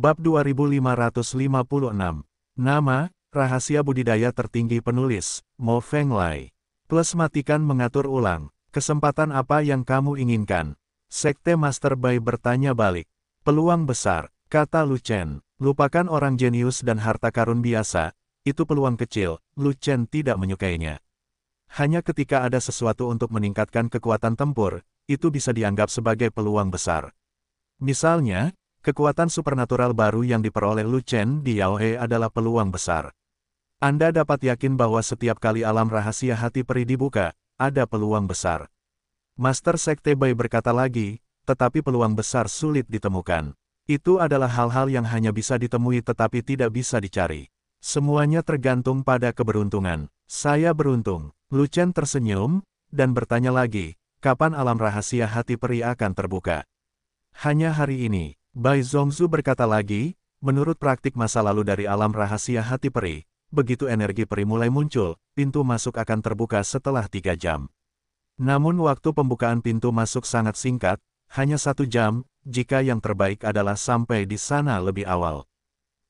Bab 2556. Nama, Rahasia Budidaya Tertinggi Penulis, Mo Feng Lai. Plus matikan mengatur ulang, kesempatan apa yang kamu inginkan? Sekte Master Bai bertanya balik. Peluang besar, kata Lu Chen. Lupakan orang jenius dan harta karun biasa, itu peluang kecil, Lu Chen tidak menyukainya. Hanya ketika ada sesuatu untuk meningkatkan kekuatan tempur, itu bisa dianggap sebagai peluang besar. Misalnya, Kekuatan supernatural baru yang diperoleh Lu Chen di Yaohe adalah peluang besar. Anda dapat yakin bahwa setiap kali alam rahasia hati peri dibuka, ada peluang besar. Master Sekte Bai berkata lagi, tetapi peluang besar sulit ditemukan. Itu adalah hal-hal yang hanya bisa ditemui tetapi tidak bisa dicari. Semuanya tergantung pada keberuntungan. Saya beruntung. Chen tersenyum, dan bertanya lagi, kapan alam rahasia hati peri akan terbuka? Hanya hari ini. Bai Zongzu berkata lagi, menurut praktik masa lalu dari alam rahasia hati peri, begitu energi peri mulai muncul, pintu masuk akan terbuka setelah tiga jam. Namun waktu pembukaan pintu masuk sangat singkat, hanya satu jam, jika yang terbaik adalah sampai di sana lebih awal.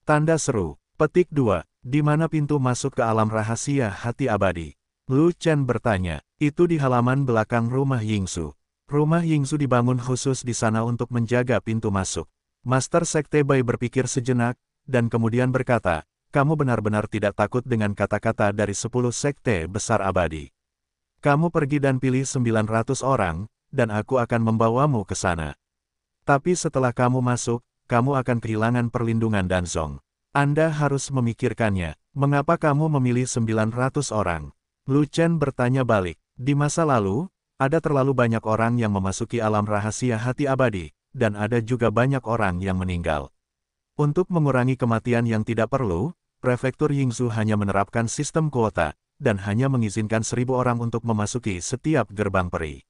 Tanda seru, petik 2, di mana pintu masuk ke alam rahasia hati abadi. Lu Chen bertanya, itu di halaman belakang rumah Yingsu. Rumah Yingzu dibangun khusus di sana untuk menjaga pintu masuk. Master Sekte Bai berpikir sejenak, dan kemudian berkata, kamu benar-benar tidak takut dengan kata-kata dari 10 sekte besar abadi. Kamu pergi dan pilih 900 orang, dan aku akan membawamu ke sana. Tapi setelah kamu masuk, kamu akan kehilangan perlindungan dan Zong. Anda harus memikirkannya, mengapa kamu memilih 900 orang? Lu Chen bertanya balik, di masa lalu, ada terlalu banyak orang yang memasuki alam rahasia hati abadi, dan ada juga banyak orang yang meninggal. Untuk mengurangi kematian yang tidak perlu, Prefektur Yingzhou hanya menerapkan sistem kuota, dan hanya mengizinkan seribu orang untuk memasuki setiap gerbang peri.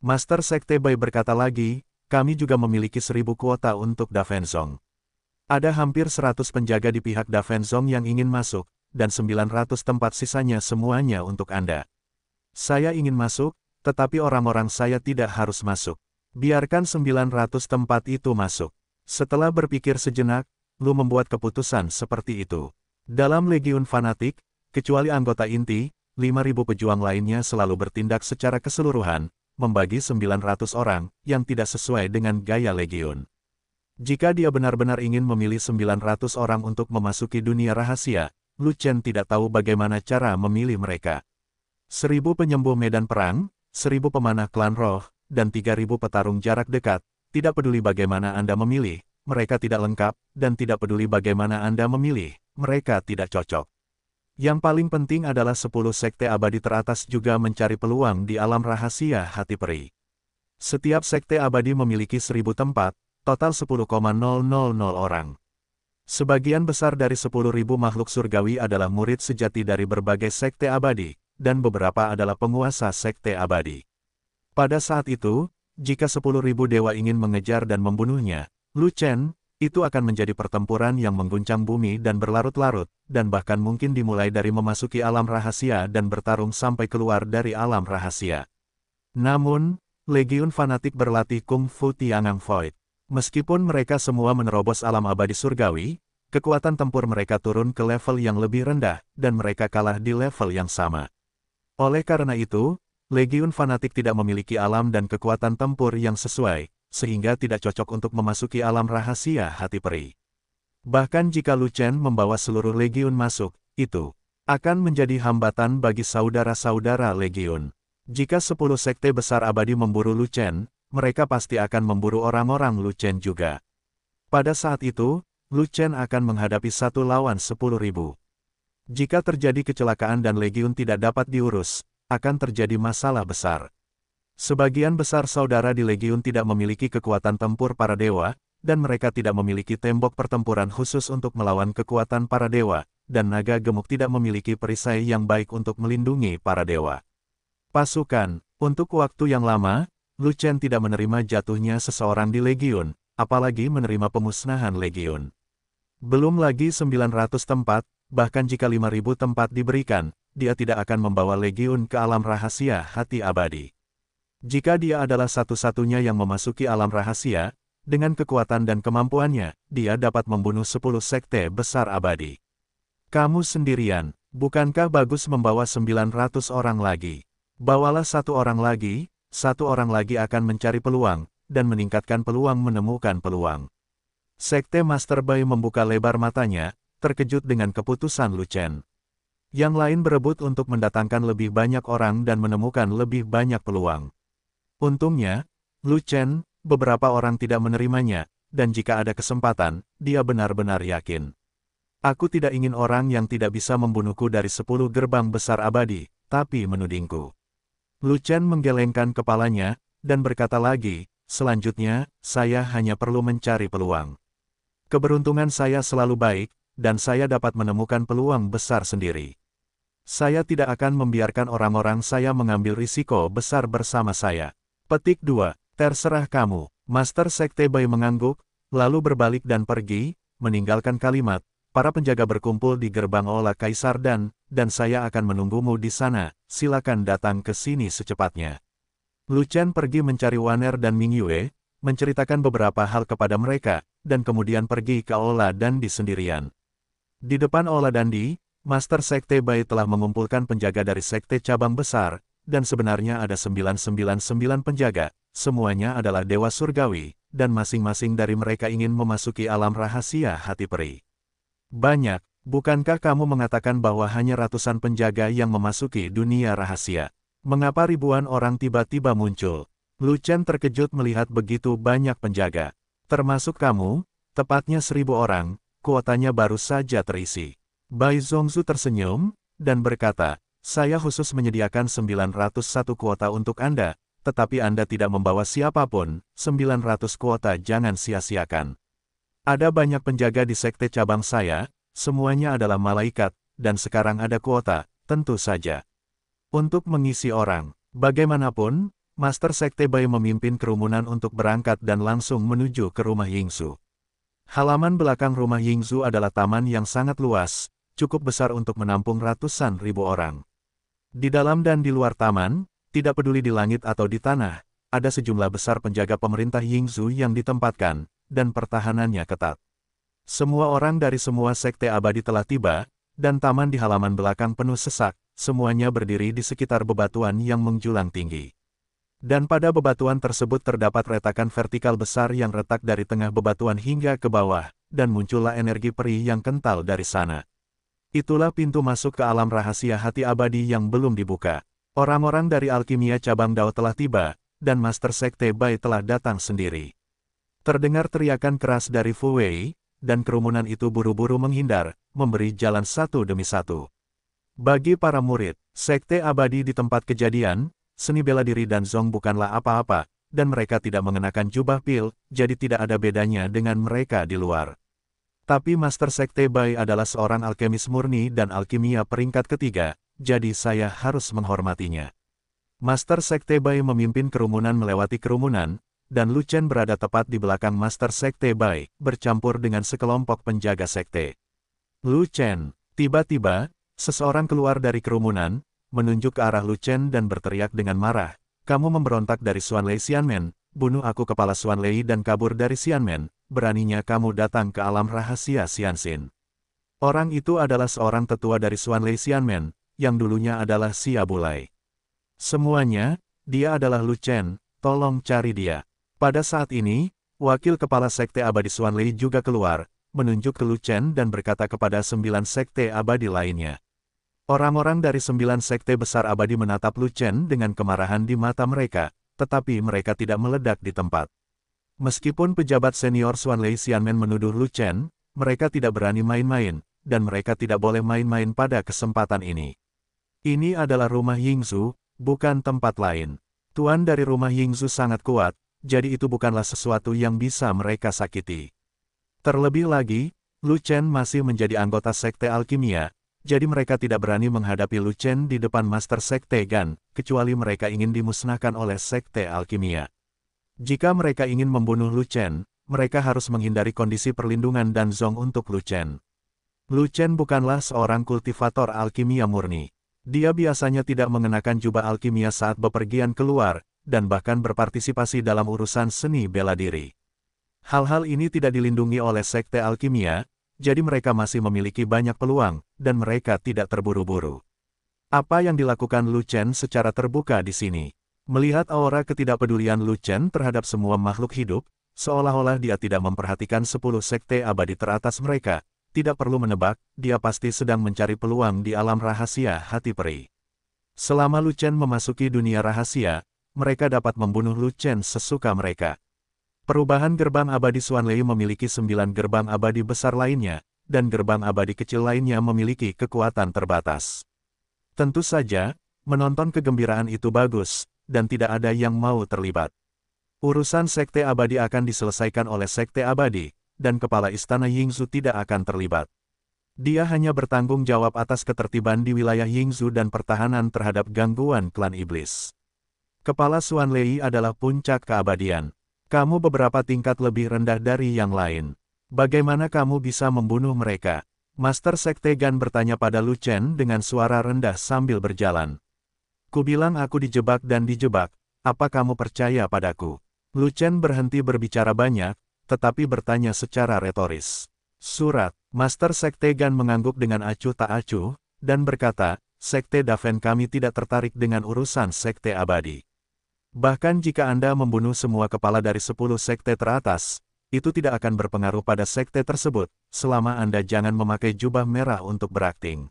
Master Sekte Bai berkata lagi, kami juga memiliki seribu kuota untuk Davenzong. Ada hampir seratus penjaga di pihak Davenzong yang ingin masuk, dan sembilan ratus tempat sisanya semuanya untuk Anda. Saya ingin masuk, tetapi orang-orang saya tidak harus masuk. Biarkan 900 tempat itu masuk. Setelah berpikir sejenak, Lu membuat keputusan seperti itu. Dalam Legiun Fanatik, kecuali anggota inti, 5.000 pejuang lainnya selalu bertindak secara keseluruhan, membagi 900 orang yang tidak sesuai dengan gaya Legiun. Jika dia benar-benar ingin memilih 900 orang untuk memasuki dunia rahasia, Lu Chen tidak tahu bagaimana cara memilih mereka. Seribu penyembuh medan perang, seribu pemanah klan roh, dan tiga ribu petarung jarak dekat, tidak peduli bagaimana Anda memilih, mereka tidak lengkap, dan tidak peduli bagaimana Anda memilih, mereka tidak cocok. Yang paling penting adalah sepuluh sekte abadi teratas juga mencari peluang di alam rahasia hati peri. Setiap sekte abadi memiliki seribu tempat, total 10,000 orang. Sebagian besar dari sepuluh ribu makhluk surgawi adalah murid sejati dari berbagai sekte abadi, dan beberapa adalah penguasa sekte abadi. Pada saat itu, jika ribu dewa ingin mengejar dan membunuhnya, Lu Chen, itu akan menjadi pertempuran yang mengguncang bumi dan berlarut-larut, dan bahkan mungkin dimulai dari memasuki alam rahasia dan bertarung sampai keluar dari alam rahasia. Namun, legiun fanatik berlatih Kung Fu Tiangang Void. Meskipun mereka semua menerobos alam abadi surgawi, kekuatan tempur mereka turun ke level yang lebih rendah, dan mereka kalah di level yang sama. Oleh karena itu, Legiun Fanatik tidak memiliki alam dan kekuatan tempur yang sesuai, sehingga tidak cocok untuk memasuki alam rahasia hati peri. Bahkan jika Lucen membawa seluruh Legiun masuk, itu akan menjadi hambatan bagi saudara-saudara Legiun. Jika 10 sekte besar abadi memburu Lucen, mereka pasti akan memburu orang-orang Lucen juga. Pada saat itu, Lucen akan menghadapi satu lawan sepuluh ribu. Jika terjadi kecelakaan dan legiun tidak dapat diurus, akan terjadi masalah besar. Sebagian besar saudara di legiun tidak memiliki kekuatan tempur para dewa, dan mereka tidak memiliki tembok pertempuran khusus untuk melawan kekuatan para dewa, dan naga gemuk tidak memiliki perisai yang baik untuk melindungi para dewa. Pasukan, untuk waktu yang lama, Lucian tidak menerima jatuhnya seseorang di legiun, apalagi menerima pemusnahan legiun. Belum lagi 900 tempat, bahkan jika 5.000 tempat diberikan, dia tidak akan membawa legiun ke alam rahasia hati abadi. Jika dia adalah satu-satunya yang memasuki alam rahasia, dengan kekuatan dan kemampuannya, dia dapat membunuh 10 sekte besar abadi. Kamu sendirian, bukankah bagus membawa 900 orang lagi? Bawalah satu orang lagi, satu orang lagi akan mencari peluang, dan meningkatkan peluang menemukan peluang. Sekte Master Bay membuka lebar matanya, terkejut dengan keputusan Lu Chen. Yang lain berebut untuk mendatangkan lebih banyak orang dan menemukan lebih banyak peluang. Untungnya, Lu Chen, beberapa orang tidak menerimanya, dan jika ada kesempatan, dia benar-benar yakin. Aku tidak ingin orang yang tidak bisa membunuhku dari sepuluh gerbang besar abadi, tapi menudingku. Lu Chen menggelengkan kepalanya, dan berkata lagi, selanjutnya, saya hanya perlu mencari peluang. Keberuntungan saya selalu baik, dan saya dapat menemukan peluang besar sendiri. Saya tidak akan membiarkan orang-orang saya mengambil risiko besar bersama saya. Petik 2. Terserah kamu. Master Sekte Bai mengangguk, lalu berbalik dan pergi, meninggalkan kalimat, para penjaga berkumpul di gerbang Ola Kaisar dan, dan saya akan menunggumu di sana, silakan datang ke sini secepatnya. Lu pergi mencari Waner dan Ming Yue, menceritakan beberapa hal kepada mereka, dan kemudian pergi ke Ola dan di sendirian. Di depan Ola Dandi, Master Sekte Bai telah mengumpulkan penjaga dari Sekte Cabang Besar, dan sebenarnya ada 999 penjaga, semuanya adalah Dewa Surgawi, dan masing-masing dari mereka ingin memasuki alam rahasia hati peri. Banyak, bukankah kamu mengatakan bahwa hanya ratusan penjaga yang memasuki dunia rahasia? Mengapa ribuan orang tiba-tiba muncul? Lu Chen terkejut melihat begitu banyak penjaga. Termasuk kamu, tepatnya seribu orang, kuotanya baru saja terisi. Bai Zongzu tersenyum, dan berkata, saya khusus menyediakan 901 kuota untuk Anda, tetapi Anda tidak membawa siapapun, 900 kuota jangan sia-siakan. Ada banyak penjaga di sekte cabang saya, semuanya adalah malaikat, dan sekarang ada kuota, tentu saja. Untuk mengisi orang, bagaimanapun, Master Sekte Bai memimpin kerumunan untuk berangkat dan langsung menuju ke rumah Yingsu. Halaman belakang rumah Yingzu adalah taman yang sangat luas, cukup besar untuk menampung ratusan ribu orang. Di dalam dan di luar taman, tidak peduli di langit atau di tanah, ada sejumlah besar penjaga pemerintah Yingzu yang ditempatkan, dan pertahanannya ketat. Semua orang dari semua sekte abadi telah tiba, dan taman di halaman belakang penuh sesak, semuanya berdiri di sekitar bebatuan yang menjulang tinggi. Dan pada bebatuan tersebut terdapat retakan vertikal besar yang retak dari tengah bebatuan hingga ke bawah, dan muncullah energi perih yang kental dari sana. Itulah pintu masuk ke alam rahasia hati abadi yang belum dibuka. Orang-orang dari alkimia cabang Dao telah tiba, dan Master Sekte Bai telah datang sendiri. Terdengar teriakan keras dari Fu Wei, dan kerumunan itu buru-buru menghindar, memberi jalan satu demi satu. Bagi para murid, Sekte Abadi di tempat kejadian, seni bela diri dan zong bukanlah apa-apa, dan mereka tidak mengenakan jubah pil, jadi tidak ada bedanya dengan mereka di luar. Tapi Master Sekte Bai adalah seorang alkemis murni dan alkimia peringkat ketiga, jadi saya harus menghormatinya. Master Sekte Bai memimpin kerumunan melewati kerumunan, dan Lucen berada tepat di belakang Master Sekte Bai, bercampur dengan sekelompok penjaga sekte. Lucen, tiba-tiba, seseorang keluar dari kerumunan, menunjuk ke arah Lu Chen dan berteriak dengan marah, kamu memberontak dari Xuan Lei Xianmen, bunuh aku kepala Xuan Lei dan kabur dari Xianmen, beraninya kamu datang ke alam rahasia Xianxin. Orang itu adalah seorang tetua dari Xuan Lei Xianmen, yang dulunya adalah Xia Bulai. Semuanya, dia adalah Lu Chen, tolong cari dia. Pada saat ini, wakil kepala Sekte Abadi Xuan Lei juga keluar, menunjuk ke Lu Chen dan berkata kepada sembilan Sekte Abadi lainnya. Orang-orang dari sembilan sekte besar abadi menatap Lu Chen dengan kemarahan di mata mereka, tetapi mereka tidak meledak di tempat. Meskipun pejabat senior Swan Lei Xianmen menuduh Lu Chen, mereka tidak berani main-main, dan mereka tidak boleh main-main pada kesempatan ini. Ini adalah rumah Yingzu, bukan tempat lain. Tuan dari rumah Yingzu sangat kuat, jadi itu bukanlah sesuatu yang bisa mereka sakiti. Terlebih lagi, Lu Chen masih menjadi anggota Sekte Alkimia, jadi mereka tidak berani menghadapi Lu Chen di depan Master Sekte Gan, kecuali mereka ingin dimusnahkan oleh Sekte Alkimia. Jika mereka ingin membunuh Lu Chen, mereka harus menghindari kondisi perlindungan dan zong untuk Lu Chen. Lu Chen bukanlah seorang kultivator alkimia murni. Dia biasanya tidak mengenakan jubah alkimia saat bepergian keluar, dan bahkan berpartisipasi dalam urusan seni bela diri. Hal-hal ini tidak dilindungi oleh Sekte Alkimia, jadi mereka masih memiliki banyak peluang, dan mereka tidak terburu-buru. Apa yang dilakukan Lu Chen secara terbuka di sini? Melihat aura ketidakpedulian Lu Chen terhadap semua makhluk hidup, seolah-olah dia tidak memperhatikan sepuluh sekte abadi teratas mereka, tidak perlu menebak, dia pasti sedang mencari peluang di alam rahasia hati peri. Selama Lu Chen memasuki dunia rahasia, mereka dapat membunuh Lu Chen sesuka mereka. Perubahan gerbang abadi Swanley memiliki sembilan gerbang abadi besar lainnya, dan gerbang abadi kecil lainnya memiliki kekuatan terbatas. Tentu saja, menonton kegembiraan itu bagus, dan tidak ada yang mau terlibat. Urusan Sekte Abadi akan diselesaikan oleh Sekte Abadi, dan Kepala Istana Yingzu tidak akan terlibat. Dia hanya bertanggung jawab atas ketertiban di wilayah Yingzu dan pertahanan terhadap gangguan klan iblis. Kepala Suan Lei adalah puncak keabadian, kamu beberapa tingkat lebih rendah dari yang lain. Bagaimana kamu bisa membunuh mereka? Master Sekte Gan bertanya pada Lu Chen dengan suara rendah sambil berjalan. Kubilang aku dijebak dan dijebak, apa kamu percaya padaku? Lu Chen berhenti berbicara banyak, tetapi bertanya secara retoris. Surat, Master Sekte Gan mengangguk dengan acuh tak acuh, dan berkata, Sekte Daven kami tidak tertarik dengan urusan Sekte Abadi. Bahkan jika Anda membunuh semua kepala dari 10 sekte teratas, itu tidak akan berpengaruh pada sekte tersebut, selama Anda jangan memakai jubah merah untuk berakting.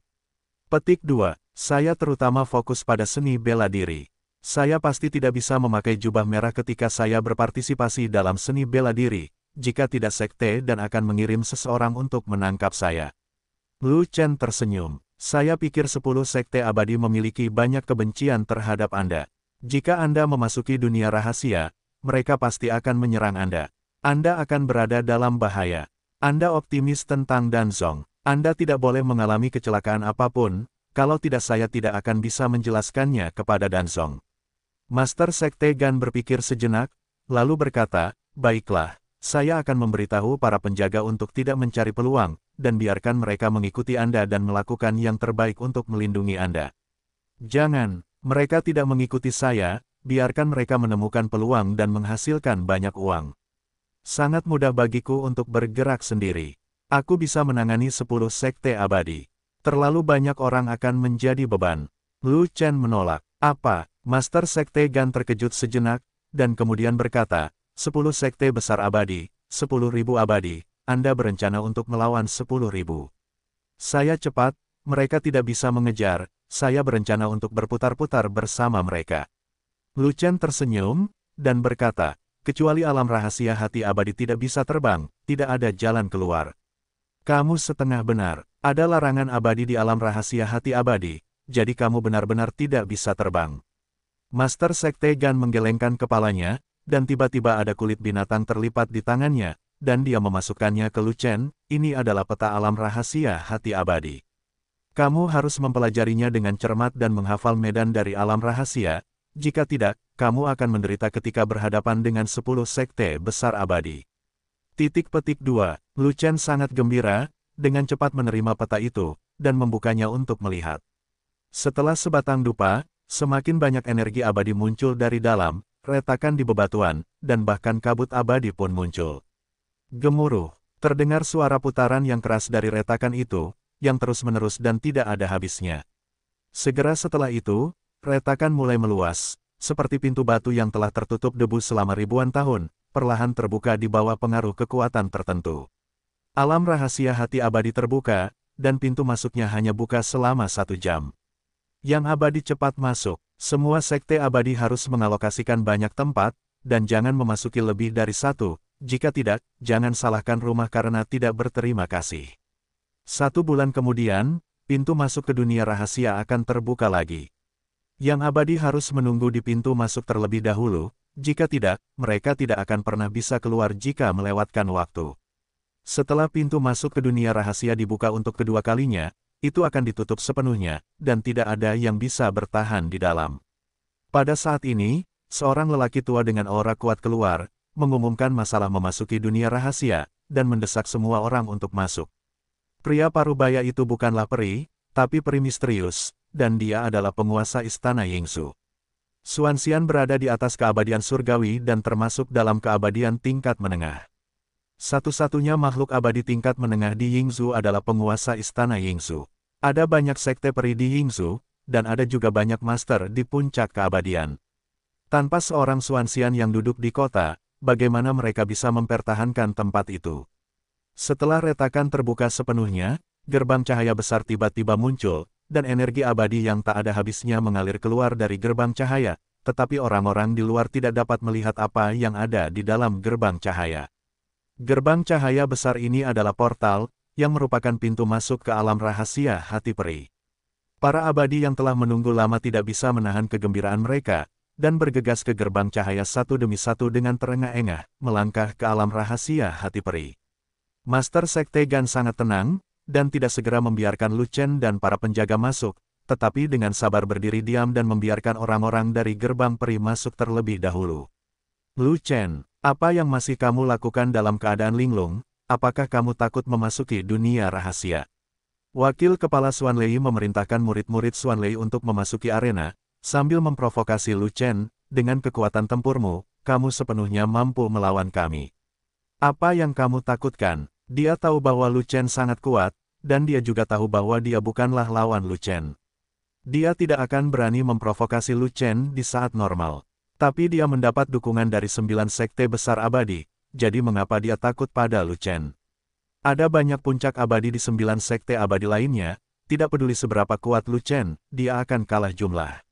Petik 2. Saya terutama fokus pada seni bela diri. Saya pasti tidak bisa memakai jubah merah ketika saya berpartisipasi dalam seni bela diri, jika tidak sekte dan akan mengirim seseorang untuk menangkap saya. Lu Chen tersenyum. Saya pikir 10 sekte abadi memiliki banyak kebencian terhadap Anda. Jika Anda memasuki dunia rahasia, mereka pasti akan menyerang Anda. Anda akan berada dalam bahaya. Anda optimis tentang Danzong. Anda tidak boleh mengalami kecelakaan apapun, kalau tidak saya tidak akan bisa menjelaskannya kepada Danzong. Master Sekte Gan berpikir sejenak, lalu berkata, Baiklah, saya akan memberitahu para penjaga untuk tidak mencari peluang, dan biarkan mereka mengikuti Anda dan melakukan yang terbaik untuk melindungi Anda. Jangan, mereka tidak mengikuti saya, biarkan mereka menemukan peluang dan menghasilkan banyak uang. Sangat mudah bagiku untuk bergerak sendiri. Aku bisa menangani 10 sekte abadi. Terlalu banyak orang akan menjadi beban. Lu Chen menolak. Apa? Master Sekte Gan terkejut sejenak, dan kemudian berkata, 10 sekte besar abadi, 10 ribu abadi, Anda berencana untuk melawan 10 ribu. Saya cepat, mereka tidak bisa mengejar, saya berencana untuk berputar-putar bersama mereka. Lu Chen tersenyum, dan berkata, kecuali alam rahasia hati abadi tidak bisa terbang, tidak ada jalan keluar. Kamu setengah benar, ada larangan abadi di alam rahasia hati abadi, jadi kamu benar-benar tidak bisa terbang. Master Sekte Gan menggelengkan kepalanya, dan tiba-tiba ada kulit binatang terlipat di tangannya, dan dia memasukkannya ke Lu Chen. ini adalah peta alam rahasia hati abadi. Kamu harus mempelajarinya dengan cermat dan menghafal medan dari alam rahasia, jika tidak, kamu akan menderita ketika berhadapan dengan 10 sekte besar abadi. Titik petik 2, Chen sangat gembira, dengan cepat menerima peta itu, dan membukanya untuk melihat. Setelah sebatang dupa, semakin banyak energi abadi muncul dari dalam, retakan di bebatuan, dan bahkan kabut abadi pun muncul. Gemuruh, terdengar suara putaran yang keras dari retakan itu, yang terus-menerus dan tidak ada habisnya. Segera setelah itu, retakan mulai meluas, seperti pintu batu yang telah tertutup debu selama ribuan tahun, perlahan terbuka di bawah pengaruh kekuatan tertentu. Alam rahasia hati abadi terbuka, dan pintu masuknya hanya buka selama satu jam. Yang abadi cepat masuk, semua sekte abadi harus mengalokasikan banyak tempat, dan jangan memasuki lebih dari satu, jika tidak, jangan salahkan rumah karena tidak berterima kasih. Satu bulan kemudian, pintu masuk ke dunia rahasia akan terbuka lagi. Yang abadi harus menunggu di pintu masuk terlebih dahulu, jika tidak, mereka tidak akan pernah bisa keluar jika melewatkan waktu. Setelah pintu masuk ke dunia rahasia dibuka untuk kedua kalinya, itu akan ditutup sepenuhnya, dan tidak ada yang bisa bertahan di dalam. Pada saat ini, seorang lelaki tua dengan aura kuat keluar, mengumumkan masalah memasuki dunia rahasia, dan mendesak semua orang untuk masuk. Pria parubaya itu bukanlah peri, tapi peri misterius, dan dia adalah penguasa istana Yingsu. Suansian berada di atas keabadian surgawi dan termasuk dalam keabadian tingkat menengah. Satu-satunya makhluk abadi tingkat menengah di Yingzu adalah penguasa istana Yingzu. Ada banyak sekte peri di Yingzu, dan ada juga banyak master di puncak keabadian. Tanpa seorang Suansian yang duduk di kota, bagaimana mereka bisa mempertahankan tempat itu? Setelah retakan terbuka sepenuhnya, gerbang cahaya besar tiba-tiba muncul, dan energi abadi yang tak ada habisnya mengalir keluar dari gerbang cahaya, tetapi orang-orang di luar tidak dapat melihat apa yang ada di dalam gerbang cahaya. Gerbang cahaya besar ini adalah portal, yang merupakan pintu masuk ke alam rahasia hati peri. Para abadi yang telah menunggu lama tidak bisa menahan kegembiraan mereka, dan bergegas ke gerbang cahaya satu demi satu dengan terengah-engah, melangkah ke alam rahasia hati peri. Master Sekte Gan sangat tenang, dan tidak segera membiarkan Lu Chen dan para penjaga masuk, tetapi dengan sabar berdiri diam dan membiarkan orang-orang dari gerbang peri masuk terlebih dahulu. Lu Chen, apa yang masih kamu lakukan dalam keadaan linglung, apakah kamu takut memasuki dunia rahasia? Wakil Kepala Suan Lei memerintahkan murid-murid Suan Lei untuk memasuki arena, sambil memprovokasi Lu Chen, dengan kekuatan tempurmu, kamu sepenuhnya mampu melawan kami. Apa yang kamu takutkan? Dia tahu bahwa Lu sangat kuat, dan dia juga tahu bahwa dia bukanlah lawan Lu Dia tidak akan berani memprovokasi Lu di saat normal. Tapi dia mendapat dukungan dari sembilan sekte besar abadi, jadi mengapa dia takut pada Lu Ada banyak puncak abadi di sembilan sekte abadi lainnya, tidak peduli seberapa kuat Lu dia akan kalah jumlah.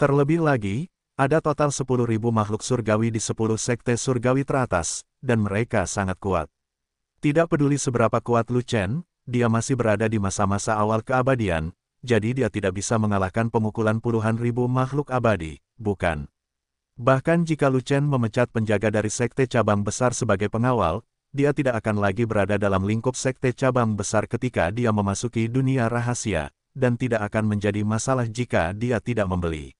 Terlebih lagi, ada total 10.000 makhluk surgawi di sepuluh sekte surgawi teratas, dan mereka sangat kuat. Tidak peduli seberapa kuat Lu Chen, dia masih berada di masa-masa awal keabadian, jadi dia tidak bisa mengalahkan pemukulan puluhan ribu makhluk abadi, bukan? Bahkan jika Lu Chen memecat penjaga dari sekte cabang besar sebagai pengawal, dia tidak akan lagi berada dalam lingkup sekte cabang besar ketika dia memasuki dunia rahasia, dan tidak akan menjadi masalah jika dia tidak membeli.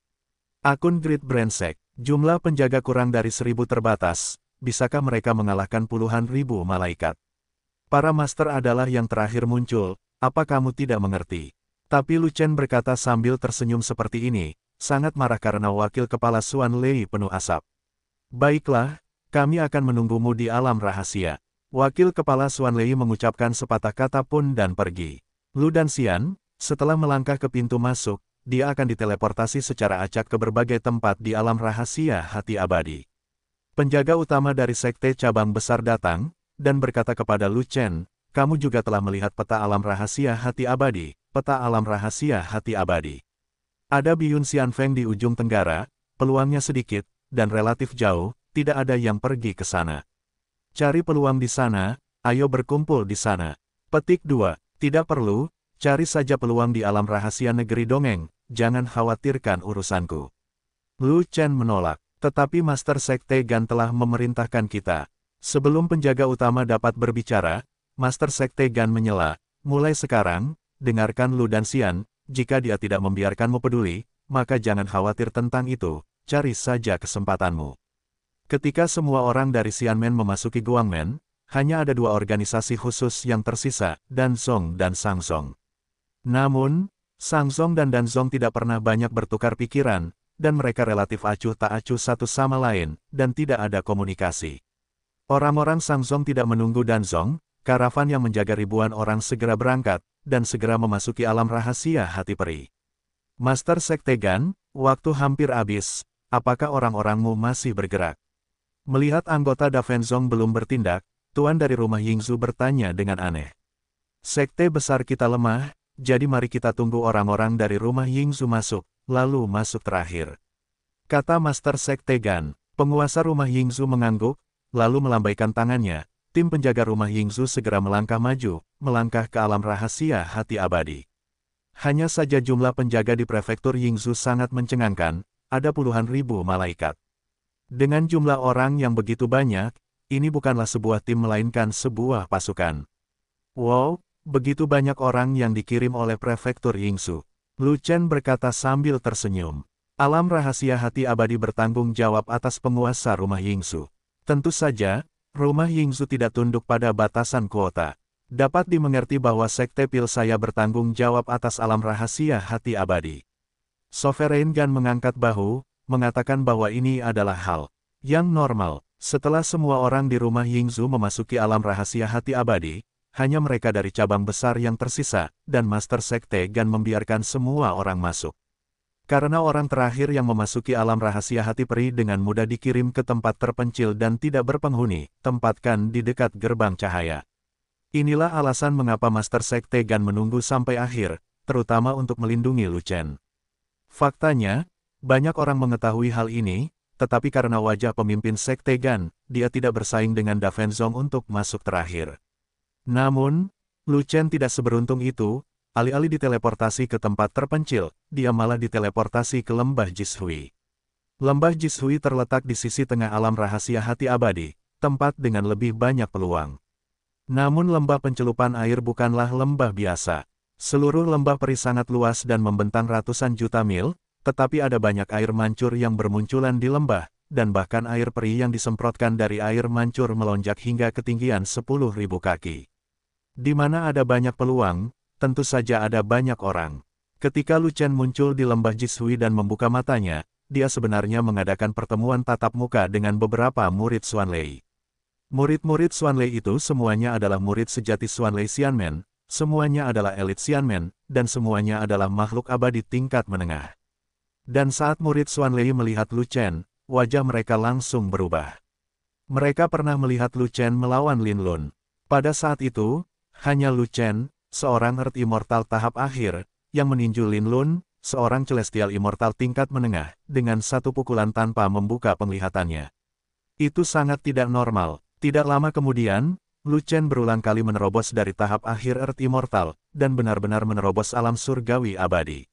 Akun Grid Brandsek, jumlah penjaga kurang dari seribu terbatas, bisakah mereka mengalahkan puluhan ribu malaikat? Para master adalah yang terakhir muncul, apa kamu tidak mengerti? Tapi Lu Chen berkata sambil tersenyum seperti ini, sangat marah karena wakil kepala Suan Lei penuh asap. Baiklah, kami akan menunggumu di alam rahasia. Wakil kepala Suan Lei mengucapkan sepatah kata pun dan pergi. Lu dan Xian, setelah melangkah ke pintu masuk, dia akan diteleportasi secara acak ke berbagai tempat di alam rahasia hati abadi. Penjaga utama dari sekte cabang besar datang, dan berkata kepada Lu Chen, kamu juga telah melihat peta alam rahasia hati abadi, peta alam rahasia hati abadi. Ada Xian Feng di ujung tenggara, peluangnya sedikit, dan relatif jauh, tidak ada yang pergi ke sana. Cari peluang di sana, ayo berkumpul di sana. Petik 2. Tidak perlu, cari saja peluang di alam rahasia negeri dongeng, jangan khawatirkan urusanku. Lu Chen menolak, tetapi Master Sekte Gan telah memerintahkan kita, Sebelum penjaga utama dapat berbicara, Master Sekte Gan menyela, mulai sekarang, dengarkan Lu dan Sian. jika dia tidak membiarkanmu peduli, maka jangan khawatir tentang itu, cari saja kesempatanmu. Ketika semua orang dari Sianmen memasuki Guangmen, hanya ada dua organisasi khusus yang tersisa, Dan Song dan Sang Song. Namun, Sang Song dan Dan Song tidak pernah banyak bertukar pikiran, dan mereka relatif acuh tak acuh satu sama lain, dan tidak ada komunikasi. Orang-orang Sangzong tidak menunggu Danzong, karavan yang menjaga ribuan orang segera berangkat, dan segera memasuki alam rahasia hati peri. Master Sektegan, waktu hampir habis, apakah orang-orangmu masih bergerak? Melihat anggota Davenzong belum bertindak, tuan dari rumah Yingzu bertanya dengan aneh. Sekte besar kita lemah, jadi mari kita tunggu orang-orang dari rumah Yingzu masuk, lalu masuk terakhir. Kata Master Sekte Gan, penguasa rumah Yingzu mengangguk, lalu melambaikan tangannya, tim penjaga rumah Yingzu segera melangkah maju, melangkah ke alam rahasia hati abadi. Hanya saja jumlah penjaga di prefektur Yingzu sangat mencengangkan, ada puluhan ribu malaikat. Dengan jumlah orang yang begitu banyak, ini bukanlah sebuah tim melainkan sebuah pasukan. Wow, begitu banyak orang yang dikirim oleh prefektur Yingzu. Lu Chen berkata sambil tersenyum. Alam rahasia hati abadi bertanggung jawab atas penguasa rumah Yingsu. Tentu saja, rumah Yingzu tidak tunduk pada batasan kuota. Dapat dimengerti bahwa Sekte Pil saya bertanggung jawab atas alam rahasia hati abadi. Sovereign Gan mengangkat bahu, mengatakan bahwa ini adalah hal yang normal. Setelah semua orang di rumah Yingzu memasuki alam rahasia hati abadi, hanya mereka dari cabang besar yang tersisa, dan Master Sekte Gan membiarkan semua orang masuk. Karena orang terakhir yang memasuki alam rahasia hati peri dengan mudah dikirim ke tempat terpencil dan tidak berpenghuni, tempatkan di dekat gerbang cahaya. Inilah alasan mengapa Master Sekte Gan menunggu sampai akhir, terutama untuk melindungi Lucen. Faktanya, banyak orang mengetahui hal ini, tetapi karena wajah pemimpin Sekte Gan, dia tidak bersaing dengan Davenzong untuk masuk terakhir. Namun, Lucen tidak seberuntung itu, Alih-alih diteleportasi ke tempat terpencil, dia malah diteleportasi ke lembah Jishui. Lembah Jishui terletak di sisi tengah alam rahasia hati abadi, tempat dengan lebih banyak peluang. Namun lembah pencelupan air bukanlah lembah biasa. Seluruh lembah peri sangat luas dan membentang ratusan juta mil, tetapi ada banyak air mancur yang bermunculan di lembah, dan bahkan air peri yang disemprotkan dari air mancur melonjak hingga ketinggian 10.000 kaki. Di mana ada banyak peluang, tentu saja ada banyak orang. Ketika Lucian muncul di lembah Jisui dan membuka matanya, dia sebenarnya mengadakan pertemuan tatap muka dengan beberapa murid Suanlei. Murid-murid Suanlei itu semuanya adalah murid sejati Suanlei Xianmen, semuanya adalah elit Xianmen, dan semuanya adalah makhluk abadi tingkat menengah. Dan saat murid Suanlei melihat Lucian, wajah mereka langsung berubah. Mereka pernah melihat Lu melawan Lin Lun. Pada saat itu, hanya Lu seorang Earth Immortal tahap akhir, yang meninju Lin Lun, seorang Celestial Immortal tingkat menengah, dengan satu pukulan tanpa membuka penglihatannya. Itu sangat tidak normal. Tidak lama kemudian, Lu Chen berulang kali menerobos dari tahap akhir Earth Immortal, dan benar-benar menerobos alam surgawi abadi.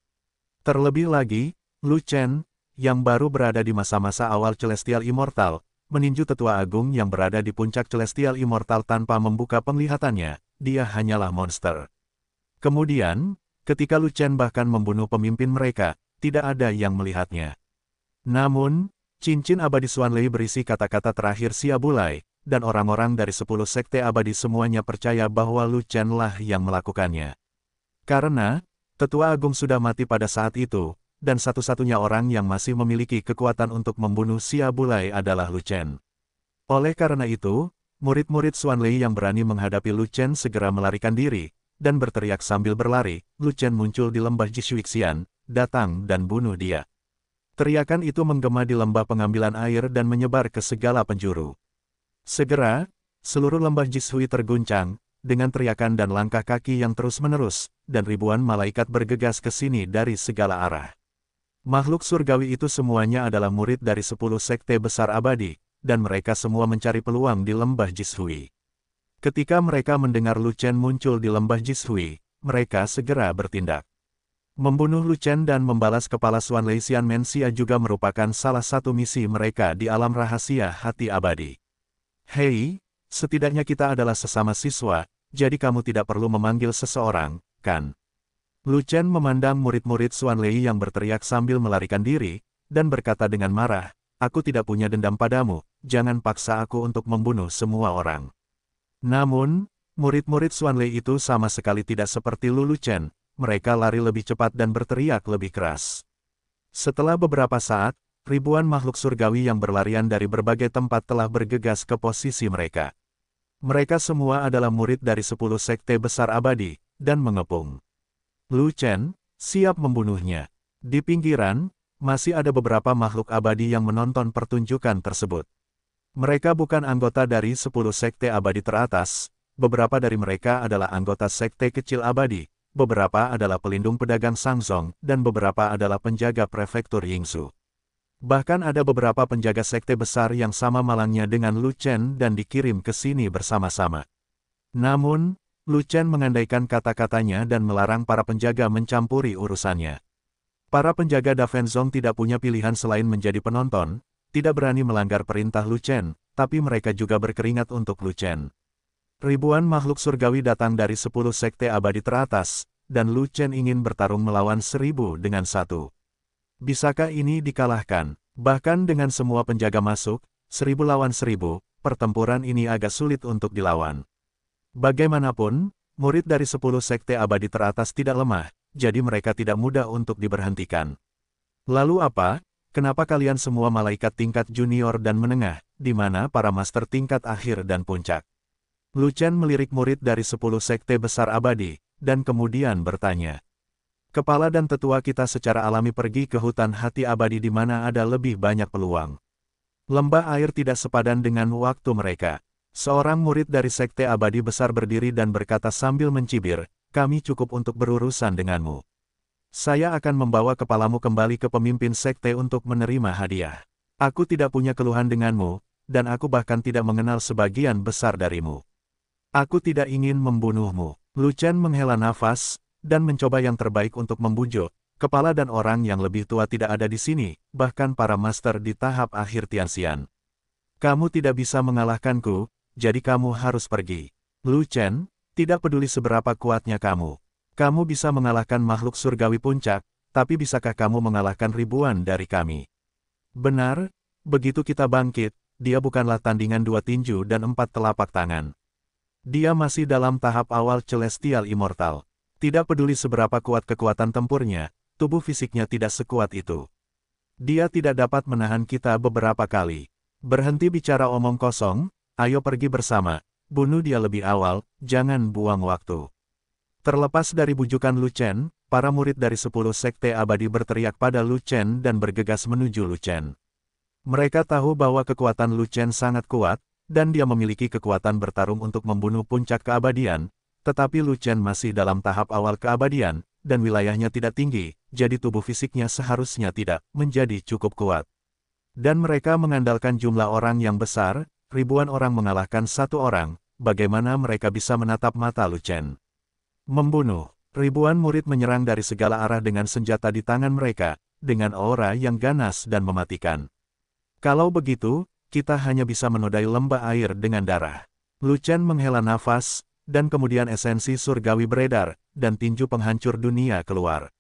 Terlebih lagi, Lu Chen, yang baru berada di masa-masa awal Celestial Immortal, meninju tetua agung yang berada di puncak Celestial Immortal tanpa membuka penglihatannya, dia hanyalah monster. Kemudian, ketika Lu Chen bahkan membunuh pemimpin mereka, tidak ada yang melihatnya. Namun, cincin abadi Lei berisi kata-kata terakhir Siabulai, dan orang-orang dari sepuluh sekte abadi semuanya percaya bahwa Lu Chen lah yang melakukannya. Karena, tetua agung sudah mati pada saat itu, dan satu-satunya orang yang masih memiliki kekuatan untuk membunuh Xia Bulai adalah Lu Chen. Oleh karena itu, Murid-murid Xuan Lei yang berani menghadapi Lu Chen segera melarikan diri, dan berteriak sambil berlari, Lu Chen muncul di lembah Jishuixian, datang dan bunuh dia. Teriakan itu menggema di lembah pengambilan air dan menyebar ke segala penjuru. Segera, seluruh lembah Jishui terguncang, dengan teriakan dan langkah kaki yang terus-menerus, dan ribuan malaikat bergegas ke sini dari segala arah. Makhluk surgawi itu semuanya adalah murid dari sepuluh sekte besar abadi, dan mereka semua mencari peluang di lembah Jishui. Ketika mereka mendengar Lu Chen muncul di lembah Jishui, mereka segera bertindak. Membunuh Lu Chen dan membalas kepala Suan Lei Xian Mensia juga merupakan salah satu misi mereka di alam rahasia hati abadi. Hei, setidaknya kita adalah sesama siswa, jadi kamu tidak perlu memanggil seseorang, kan? Lu Chen memandang murid-murid Suan Lei yang berteriak sambil melarikan diri, dan berkata dengan marah, aku tidak punya dendam padamu, jangan paksa aku untuk membunuh semua orang. Namun, murid-murid Lei itu sama sekali tidak seperti Lulu Chen, mereka lari lebih cepat dan berteriak lebih keras. Setelah beberapa saat, ribuan makhluk surgawi yang berlarian dari berbagai tempat telah bergegas ke posisi mereka. Mereka semua adalah murid dari sepuluh sekte besar abadi, dan mengepung. Lu Chen, siap membunuhnya. Di pinggiran, masih ada beberapa makhluk abadi yang menonton pertunjukan tersebut. Mereka bukan anggota dari 10 sekte abadi teratas, beberapa dari mereka adalah anggota sekte kecil abadi, beberapa adalah pelindung pedagang Sangzong, dan beberapa adalah penjaga prefektur Yingsu. Bahkan ada beberapa penjaga sekte besar yang sama malangnya dengan Lu Chen dan dikirim ke sini bersama-sama. Namun, Lu Chen mengandaikan kata-katanya dan melarang para penjaga mencampuri urusannya. Para penjaga Davenzong tidak punya pilihan selain menjadi penonton, tidak berani melanggar perintah Lu tapi mereka juga berkeringat untuk Lu Ribuan makhluk surgawi datang dari sepuluh sekte abadi teratas, dan Lu ingin bertarung melawan seribu dengan satu. Bisakah ini dikalahkan? Bahkan dengan semua penjaga masuk, seribu lawan seribu, pertempuran ini agak sulit untuk dilawan. Bagaimanapun, murid dari sepuluh sekte abadi teratas tidak lemah, jadi mereka tidak mudah untuk diberhentikan. Lalu apa? Kenapa kalian semua malaikat tingkat junior dan menengah, di mana para master tingkat akhir dan puncak? Lucian melirik murid dari sepuluh sekte besar abadi, dan kemudian bertanya. Kepala dan tetua kita secara alami pergi ke hutan hati abadi di mana ada lebih banyak peluang. Lembah air tidak sepadan dengan waktu mereka. Seorang murid dari sekte abadi besar berdiri dan berkata sambil mencibir, kami cukup untuk berurusan denganmu. Saya akan membawa kepalamu kembali ke pemimpin sekte untuk menerima hadiah. Aku tidak punya keluhan denganmu, dan aku bahkan tidak mengenal sebagian besar darimu. Aku tidak ingin membunuhmu. Lu Chen menghela nafas, dan mencoba yang terbaik untuk membujuk. Kepala dan orang yang lebih tua tidak ada di sini, bahkan para master di tahap akhir Tianxian. Kamu tidak bisa mengalahkanku, jadi kamu harus pergi. Lu Chen, tidak peduli seberapa kuatnya kamu, kamu bisa mengalahkan makhluk surgawi puncak, tapi bisakah kamu mengalahkan ribuan dari kami? Benar, begitu kita bangkit, dia bukanlah tandingan dua tinju dan empat telapak tangan. Dia masih dalam tahap awal Celestial Immortal. Tidak peduli seberapa kuat kekuatan tempurnya, tubuh fisiknya tidak sekuat itu. Dia tidak dapat menahan kita beberapa kali. Berhenti bicara omong kosong, ayo pergi bersama bunuh dia lebih awal, jangan buang waktu. Terlepas dari bujukan Lu Chen, para murid dari sepuluh sekte abadi berteriak pada Lu Chen dan bergegas menuju Lu Chen. Mereka tahu bahwa kekuatan Lu Chen sangat kuat, dan dia memiliki kekuatan bertarung untuk membunuh puncak keabadian, tetapi Lu Chen masih dalam tahap awal keabadian, dan wilayahnya tidak tinggi, jadi tubuh fisiknya seharusnya tidak menjadi cukup kuat. Dan mereka mengandalkan jumlah orang yang besar, ribuan orang mengalahkan satu orang, bagaimana mereka bisa menatap mata Lucen? Membunuh, ribuan murid menyerang dari segala arah dengan senjata di tangan mereka, dengan aura yang ganas dan mematikan. Kalau begitu, kita hanya bisa menodai lembah air dengan darah. Lucen menghela nafas, dan kemudian esensi surgawi beredar, dan tinju penghancur dunia keluar.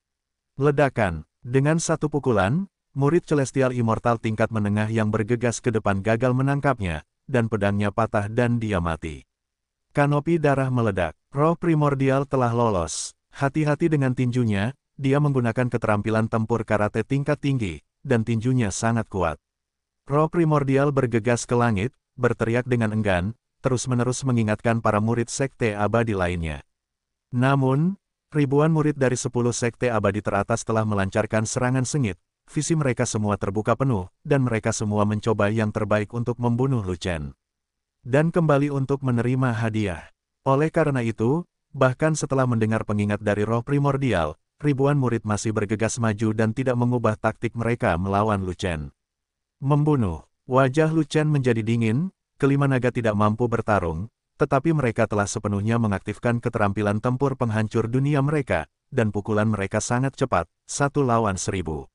Ledakan, dengan satu pukulan, murid Celestial Immortal tingkat menengah yang bergegas ke depan gagal menangkapnya, dan pedangnya patah dan dia mati. Kanopi darah meledak, roh primordial telah lolos. Hati-hati dengan tinjunya, dia menggunakan keterampilan tempur karate tingkat tinggi, dan tinjunya sangat kuat. Roh primordial bergegas ke langit, berteriak dengan enggan, terus-menerus mengingatkan para murid sekte abadi lainnya. Namun, ribuan murid dari sepuluh sekte abadi teratas telah melancarkan serangan sengit, visi mereka semua terbuka penuh, dan mereka semua mencoba yang terbaik untuk membunuh Lu Dan kembali untuk menerima hadiah. Oleh karena itu, bahkan setelah mendengar pengingat dari roh primordial, ribuan murid masih bergegas maju dan tidak mengubah taktik mereka melawan Lu Membunuh, wajah Lu menjadi dingin, kelima naga tidak mampu bertarung, tetapi mereka telah sepenuhnya mengaktifkan keterampilan tempur penghancur dunia mereka, dan pukulan mereka sangat cepat, satu lawan seribu.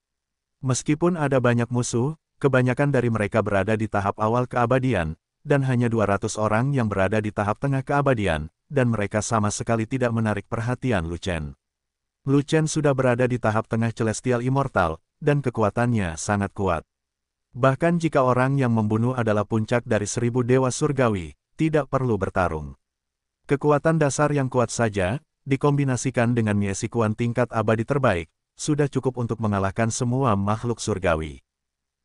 Meskipun ada banyak musuh, kebanyakan dari mereka berada di tahap awal keabadian, dan hanya 200 orang yang berada di tahap tengah keabadian, dan mereka sama sekali tidak menarik perhatian Luchen. Luchen sudah berada di tahap tengah Celestial Immortal, dan kekuatannya sangat kuat. Bahkan jika orang yang membunuh adalah puncak dari seribu dewa surgawi, tidak perlu bertarung. Kekuatan dasar yang kuat saja, dikombinasikan dengan miesikuan tingkat abadi terbaik, sudah cukup untuk mengalahkan semua makhluk surgawi.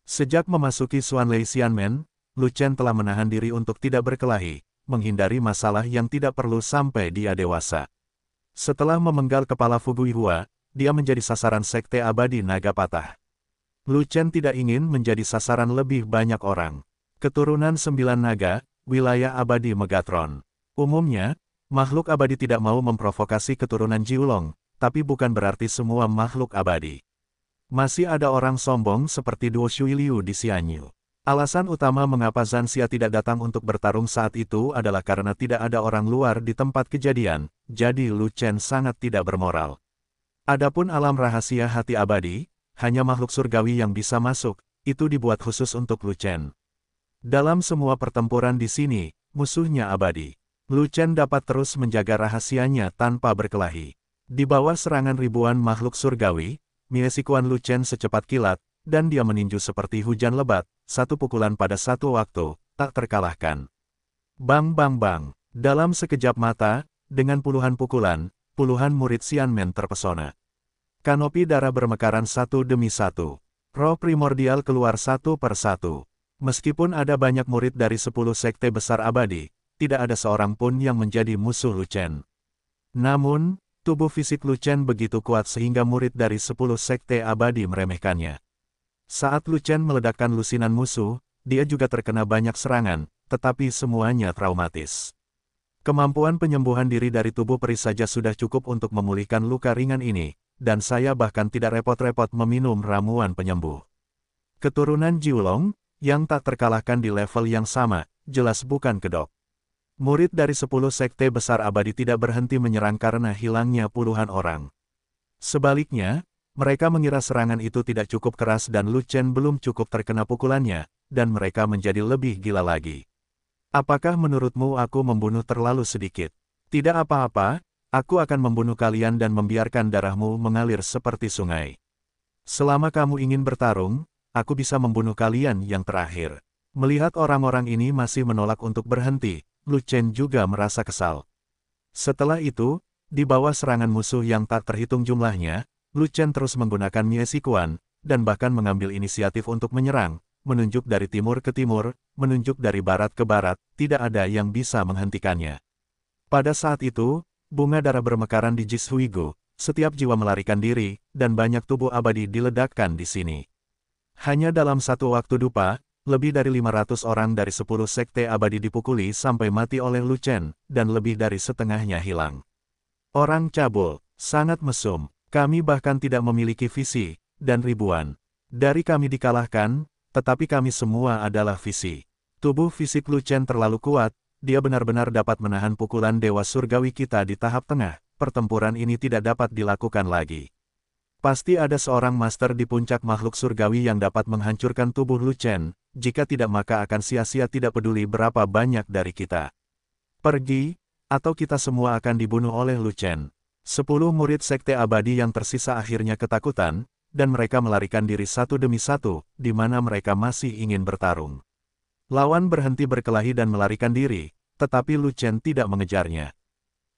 Sejak memasuki Suan Lei Xianmen, Lu Chen telah menahan diri untuk tidak berkelahi, menghindari masalah yang tidak perlu sampai dia dewasa. Setelah memenggal kepala Fugui Hua, dia menjadi sasaran sekte abadi naga patah. Lu Chen tidak ingin menjadi sasaran lebih banyak orang. Keturunan sembilan naga, wilayah abadi Megatron. Umumnya, makhluk abadi tidak mau memprovokasi keturunan Jiulong, tapi bukan berarti semua makhluk abadi. Masih ada orang sombong seperti Duo Liu di Xianyu. Alasan utama mengapa Zanxia tidak datang untuk bertarung saat itu adalah karena tidak ada orang luar di tempat kejadian, jadi Lu Chen sangat tidak bermoral. Adapun alam rahasia hati abadi, hanya makhluk surgawi yang bisa masuk, itu dibuat khusus untuk Lu Chen. Dalam semua pertempuran di sini, musuhnya abadi. Lu Chen dapat terus menjaga rahasianya tanpa berkelahi. Di bawah serangan ribuan makhluk surgawi, Miesikuan Luchen secepat kilat, dan dia meninju seperti hujan lebat, satu pukulan pada satu waktu, tak terkalahkan. Bang bang bang, dalam sekejap mata, dengan puluhan pukulan, puluhan murid Xianmen terpesona. Kanopi darah bermekaran satu demi satu. Roh primordial keluar satu per satu. Meskipun ada banyak murid dari sepuluh sekte besar abadi, tidak ada seorang pun yang menjadi musuh Luchen. Namun, Tubuh fisik Luchen begitu kuat sehingga murid dari sepuluh sekte abadi meremehkannya. Saat Luchen meledakkan lusinan musuh, dia juga terkena banyak serangan, tetapi semuanya traumatis. Kemampuan penyembuhan diri dari tubuh peri saja sudah cukup untuk memulihkan luka ringan ini, dan saya bahkan tidak repot-repot meminum ramuan penyembuh. Keturunan Jiulong, yang tak terkalahkan di level yang sama, jelas bukan kedok. Murid dari sepuluh sekte besar abadi tidak berhenti menyerang karena hilangnya puluhan orang. Sebaliknya, mereka mengira serangan itu tidak cukup keras dan Lu Chen belum cukup terkena pukulannya, dan mereka menjadi lebih gila lagi. Apakah menurutmu aku membunuh terlalu sedikit? Tidak apa-apa, aku akan membunuh kalian dan membiarkan darahmu mengalir seperti sungai. Selama kamu ingin bertarung, aku bisa membunuh kalian yang terakhir. Melihat orang-orang ini masih menolak untuk berhenti, Lu Chen juga merasa kesal. Setelah itu, di bawah serangan musuh yang tak terhitung jumlahnya, Lu Chen terus menggunakan Mie Sikuan, dan bahkan mengambil inisiatif untuk menyerang, menunjuk dari timur ke timur, menunjuk dari barat ke barat, tidak ada yang bisa menghentikannya. Pada saat itu, bunga darah bermekaran di Jis Huigu, setiap jiwa melarikan diri, dan banyak tubuh abadi diledakkan di sini. Hanya dalam satu waktu dupa, lebih dari 500 orang dari 10 sekte abadi dipukuli sampai mati oleh Lu Chen, dan lebih dari setengahnya hilang. Orang cabul, sangat mesum, kami bahkan tidak memiliki visi, dan ribuan. Dari kami dikalahkan, tetapi kami semua adalah visi. Tubuh fisik Lu Chen terlalu kuat, dia benar-benar dapat menahan pukulan Dewa Surgawi kita di tahap tengah, pertempuran ini tidak dapat dilakukan lagi. Pasti ada seorang master di puncak makhluk surgawi yang dapat menghancurkan tubuh Lu Chen, jika tidak maka akan sia-sia tidak peduli berapa banyak dari kita. Pergi, atau kita semua akan dibunuh oleh Lucen. Sepuluh murid sekte abadi yang tersisa akhirnya ketakutan, dan mereka melarikan diri satu demi satu, di mana mereka masih ingin bertarung. Lawan berhenti berkelahi dan melarikan diri, tetapi Lucen tidak mengejarnya.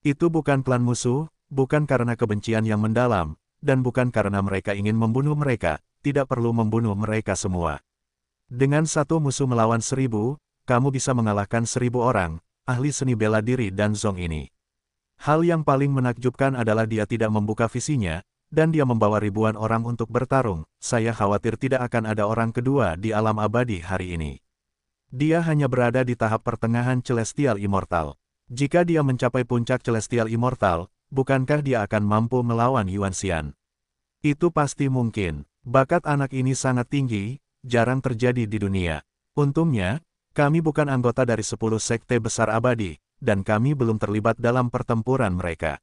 Itu bukan plan musuh, bukan karena kebencian yang mendalam, dan bukan karena mereka ingin membunuh mereka, tidak perlu membunuh mereka semua. Dengan satu musuh melawan seribu, kamu bisa mengalahkan seribu orang, ahli seni bela diri Dan Zong ini. Hal yang paling menakjubkan adalah dia tidak membuka visinya, dan dia membawa ribuan orang untuk bertarung, saya khawatir tidak akan ada orang kedua di alam abadi hari ini. Dia hanya berada di tahap pertengahan Celestial Immortal. Jika dia mencapai puncak Celestial Immortal, bukankah dia akan mampu melawan Yuan Xian? Itu pasti mungkin. Bakat anak ini sangat tinggi, jarang terjadi di dunia. Untungnya, kami bukan anggota dari sepuluh sekte besar abadi, dan kami belum terlibat dalam pertempuran mereka.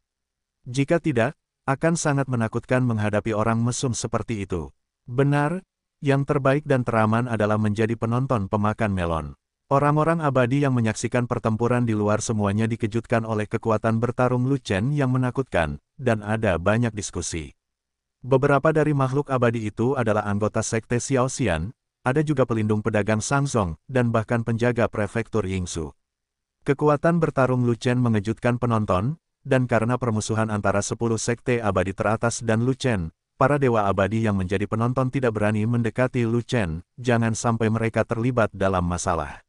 Jika tidak, akan sangat menakutkan menghadapi orang mesum seperti itu. Benar, yang terbaik dan teraman adalah menjadi penonton pemakan melon. Orang-orang abadi yang menyaksikan pertempuran di luar semuanya dikejutkan oleh kekuatan bertarung Lucen yang menakutkan, dan ada banyak diskusi. Beberapa dari makhluk abadi itu adalah anggota sekte Xiao Xian. ada juga pelindung pedagang Sangzong, dan bahkan penjaga prefektur Yingsu. Kekuatan bertarung Lu Chen mengejutkan penonton, dan karena permusuhan antara 10 sekte abadi teratas dan Lu Chen, para dewa abadi yang menjadi penonton tidak berani mendekati Lu Chen, jangan sampai mereka terlibat dalam masalah.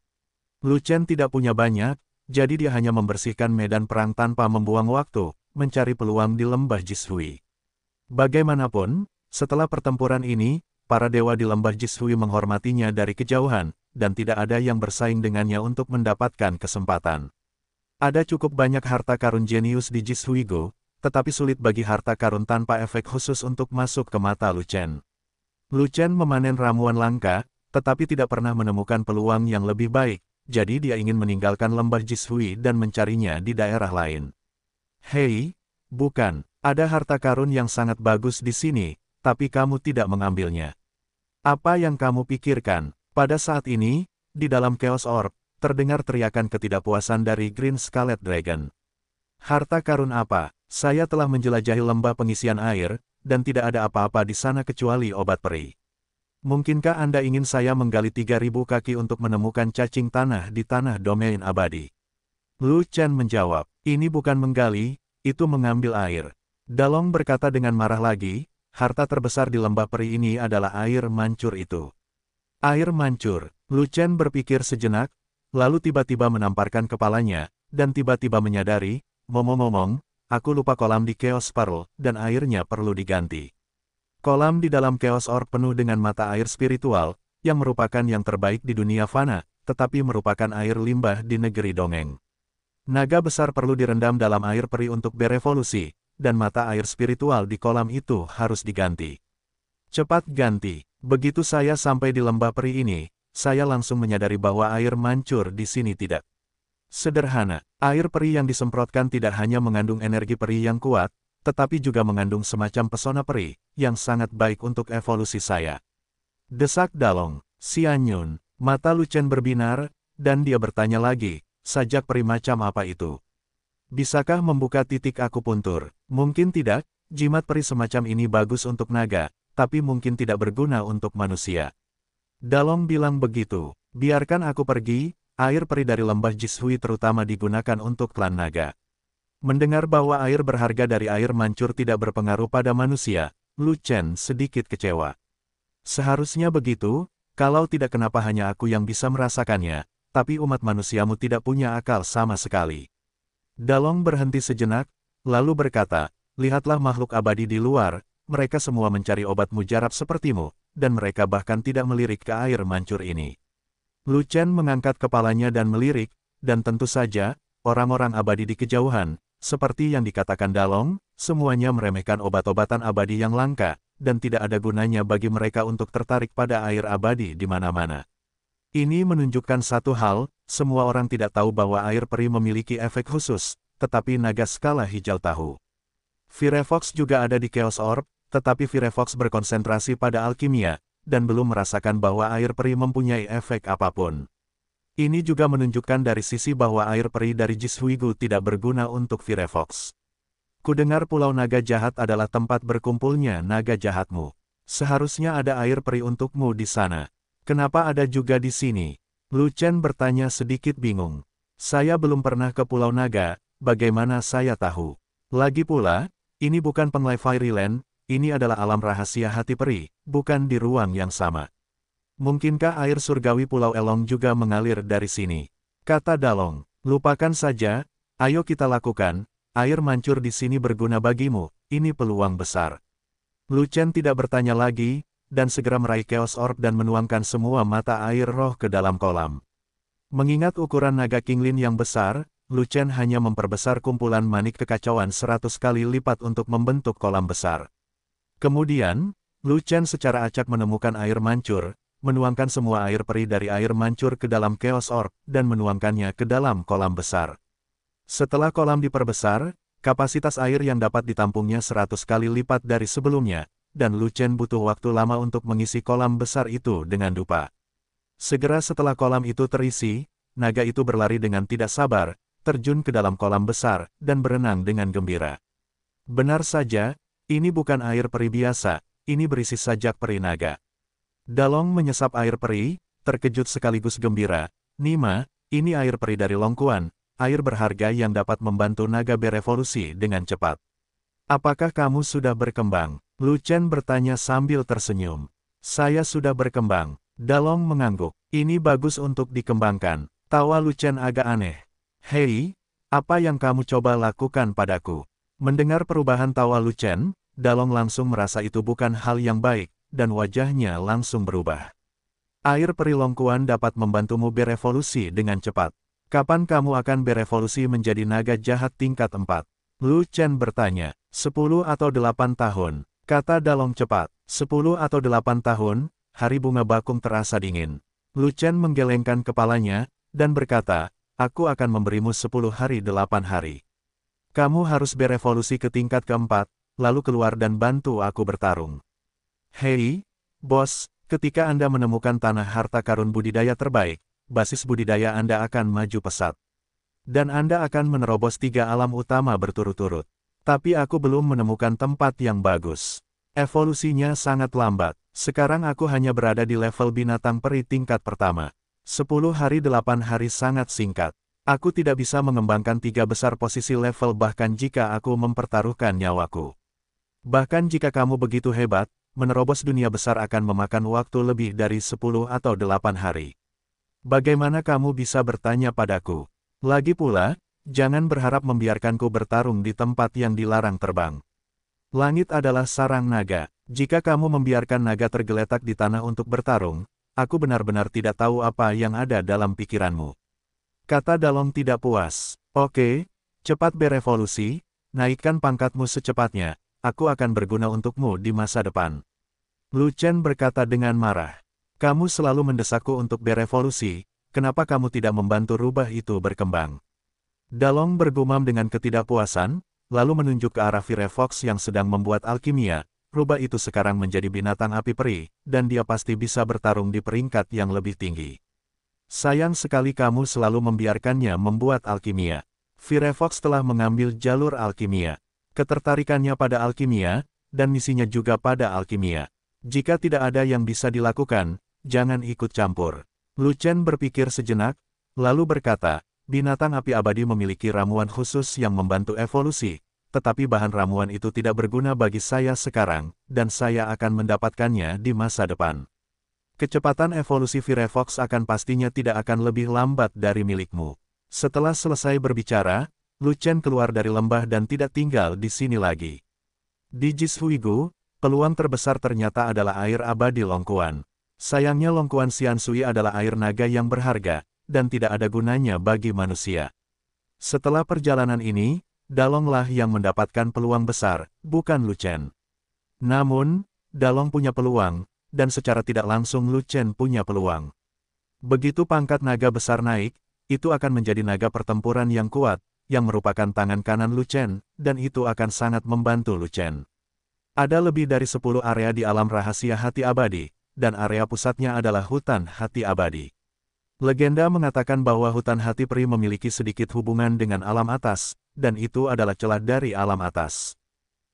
Lu Chen tidak punya banyak, jadi dia hanya membersihkan medan perang tanpa membuang waktu, mencari peluang di lembah Jishui. Bagaimanapun, setelah pertempuran ini, para dewa di lembah Jishui menghormatinya dari kejauhan, dan tidak ada yang bersaing dengannya untuk mendapatkan kesempatan. Ada cukup banyak harta karun jenius di Go, tetapi sulit bagi harta karun tanpa efek khusus untuk masuk ke mata Luchen. Luchen memanen ramuan langka, tetapi tidak pernah menemukan peluang yang lebih baik, jadi dia ingin meninggalkan lembah Jishui dan mencarinya di daerah lain. Hei, bukan, ada harta karun yang sangat bagus di sini, tapi kamu tidak mengambilnya. Apa yang kamu pikirkan? Pada saat ini, di dalam Chaos Orb, terdengar teriakan ketidakpuasan dari Green Scarlet Dragon. Harta karun apa? Saya telah menjelajahi lembah pengisian air, dan tidak ada apa-apa di sana kecuali obat peri. Mungkinkah Anda ingin saya menggali 3000 kaki untuk menemukan cacing tanah di tanah domain abadi? Lu Chen menjawab, ini bukan menggali, itu mengambil air. Dalong berkata dengan marah lagi, harta terbesar di lembah peri ini adalah air mancur itu. Air mancur, Lu Chen berpikir sejenak, lalu tiba-tiba menamparkan kepalanya, dan tiba-tiba menyadari, momong-momong, aku lupa kolam di Chaos Pearl, dan airnya perlu diganti. Kolam di dalam Chaos Orb penuh dengan mata air spiritual, yang merupakan yang terbaik di dunia fana, tetapi merupakan air limbah di negeri dongeng. Naga besar perlu direndam dalam air peri untuk berevolusi, dan mata air spiritual di kolam itu harus diganti. Cepat ganti. Begitu saya sampai di lembah peri ini, saya langsung menyadari bahwa air mancur di sini tidak. Sederhana, air peri yang disemprotkan tidak hanya mengandung energi peri yang kuat, tetapi juga mengandung semacam pesona peri, yang sangat baik untuk evolusi saya. Desak Dalong, Sianyun, mata Lucen berbinar, dan dia bertanya lagi, sajak peri macam apa itu? Bisakah membuka titik akupuntur? Mungkin tidak, jimat peri semacam ini bagus untuk naga, tapi mungkin tidak berguna untuk manusia. Dalong bilang begitu, biarkan aku pergi, air peri dari lembah Jishui terutama digunakan untuk klan naga. Mendengar bahwa air berharga dari air mancur tidak berpengaruh pada manusia, Lu Chen sedikit kecewa. Seharusnya begitu, kalau tidak kenapa hanya aku yang bisa merasakannya, tapi umat manusiamu tidak punya akal sama sekali. Dalong berhenti sejenak, lalu berkata, Lihatlah makhluk abadi di luar, mereka semua mencari obat mujarab sepertimu, dan mereka bahkan tidak melirik ke air mancur ini. Lu Chen mengangkat kepalanya dan melirik, dan tentu saja, orang-orang abadi di kejauhan, seperti yang dikatakan Dalong, semuanya meremehkan obat-obatan abadi yang langka, dan tidak ada gunanya bagi mereka untuk tertarik pada air abadi di mana-mana. Ini menunjukkan satu hal, semua orang tidak tahu bahwa air peri memiliki efek khusus, tetapi naga skala hijau tahu. Firefox juga ada di Chaos Orb, tetapi Firefox berkonsentrasi pada alkimia, dan belum merasakan bahwa air peri mempunyai efek apapun. Ini juga menunjukkan dari sisi bahwa air peri dari Jiswigo tidak berguna untuk Firefox. Kudengar Pulau Naga Jahat adalah tempat berkumpulnya naga jahatmu. Seharusnya ada air peri untukmu di sana. Kenapa ada juga di sini? Lu Chen bertanya sedikit bingung. Saya belum pernah ke Pulau Naga, bagaimana saya tahu? Lagi pula, ini bukan penglai Fairyland, ini adalah alam rahasia hati peri, bukan di ruang yang sama. Mungkinkah air surgawi Pulau Elong juga mengalir dari sini? Kata Dalong, lupakan saja, ayo kita lakukan, air mancur di sini berguna bagimu, ini peluang besar. Lu Chen tidak bertanya lagi, dan segera meraih Chaos Orb dan menuangkan semua mata air roh ke dalam kolam. Mengingat ukuran naga Kinglin yang besar, Lucen hanya memperbesar kumpulan manik kekacauan seratus kali lipat untuk membentuk kolam besar. Kemudian, Lucen secara acak menemukan air mancur, menuangkan semua air peri dari air mancur ke dalam Chaos Orb, dan menuangkannya ke dalam kolam besar. Setelah kolam diperbesar, kapasitas air yang dapat ditampungnya seratus kali lipat dari sebelumnya, dan Lu Chen butuh waktu lama untuk mengisi kolam besar itu dengan dupa. Segera setelah kolam itu terisi, naga itu berlari dengan tidak sabar, terjun ke dalam kolam besar, dan berenang dengan gembira. Benar saja, ini bukan air peri biasa, ini berisi sajak peri naga. Dalong menyesap air peri, terkejut sekaligus gembira. Nima, ini air peri dari Longkuan, air berharga yang dapat membantu naga berevolusi dengan cepat. Apakah kamu sudah berkembang? Lu Chen bertanya sambil tersenyum. Saya sudah berkembang. Dalong mengangguk. Ini bagus untuk dikembangkan. Tawa Lu Chen agak aneh. Hei, apa yang kamu coba lakukan padaku? Mendengar perubahan tawa Lu Chen, Dalong langsung merasa itu bukan hal yang baik, dan wajahnya langsung berubah. Air perilongkuan dapat membantumu berevolusi dengan cepat. Kapan kamu akan berevolusi menjadi naga jahat tingkat 4? Lu Chen bertanya, 10 atau 8 tahun. Kata Dalong cepat, sepuluh atau delapan tahun, hari bunga bakung terasa dingin. Lu Chen menggelengkan kepalanya, dan berkata, aku akan memberimu sepuluh hari delapan hari. Kamu harus berevolusi ke tingkat keempat, lalu keluar dan bantu aku bertarung. Hei, bos, ketika Anda menemukan tanah harta karun budidaya terbaik, basis budidaya Anda akan maju pesat. Dan Anda akan menerobos tiga alam utama berturut-turut. Tapi aku belum menemukan tempat yang bagus. Evolusinya sangat lambat. Sekarang aku hanya berada di level binatang peri tingkat pertama. 10 hari 8 hari sangat singkat. Aku tidak bisa mengembangkan tiga besar posisi level bahkan jika aku mempertaruhkan nyawaku. Bahkan jika kamu begitu hebat, menerobos dunia besar akan memakan waktu lebih dari 10 atau 8 hari. Bagaimana kamu bisa bertanya padaku? Lagi pula, Jangan berharap membiarkanku bertarung di tempat yang dilarang terbang. Langit adalah sarang naga. Jika kamu membiarkan naga tergeletak di tanah untuk bertarung, aku benar-benar tidak tahu apa yang ada dalam pikiranmu. Kata Dalong tidak puas. Oke, cepat berevolusi, naikkan pangkatmu secepatnya, aku akan berguna untukmu di masa depan. Lu Chen berkata dengan marah. Kamu selalu mendesakku untuk berevolusi, kenapa kamu tidak membantu rubah itu berkembang? Dalong bergumam dengan ketidakpuasan, lalu menunjuk ke arah Firefox yang sedang membuat alkimia, rubah itu sekarang menjadi binatang api peri, dan dia pasti bisa bertarung di peringkat yang lebih tinggi. Sayang sekali kamu selalu membiarkannya membuat alkimia. Firefox telah mengambil jalur alkimia. Ketertarikannya pada alkimia, dan misinya juga pada alkimia. Jika tidak ada yang bisa dilakukan, jangan ikut campur. Lu Chen berpikir sejenak, lalu berkata, binatang api abadi memiliki ramuan khusus yang membantu evolusi, tetapi bahan ramuan itu tidak berguna bagi saya sekarang, dan saya akan mendapatkannya di masa depan. Kecepatan evolusi Firefox akan pastinya tidak akan lebih lambat dari milikmu. Setelah selesai berbicara, Lucen keluar dari lembah dan tidak tinggal di sini lagi. Di Jishuigu, peluang terbesar ternyata adalah air abadi Longkuan. Sayangnya Longkuan Xiansui adalah air naga yang berharga, dan tidak ada gunanya bagi manusia. Setelah perjalanan ini, Dalonglah yang mendapatkan peluang besar, bukan Lucen. Namun, Dalong punya peluang, dan secara tidak langsung Lucen punya peluang. Begitu pangkat naga besar naik, itu akan menjadi naga pertempuran yang kuat, yang merupakan tangan kanan Lucen, dan itu akan sangat membantu Lucen. Ada lebih dari 10 area di alam rahasia hati abadi, dan area pusatnya adalah hutan hati abadi. Legenda mengatakan bahwa hutan hati peri memiliki sedikit hubungan dengan alam atas, dan itu adalah celah dari alam atas.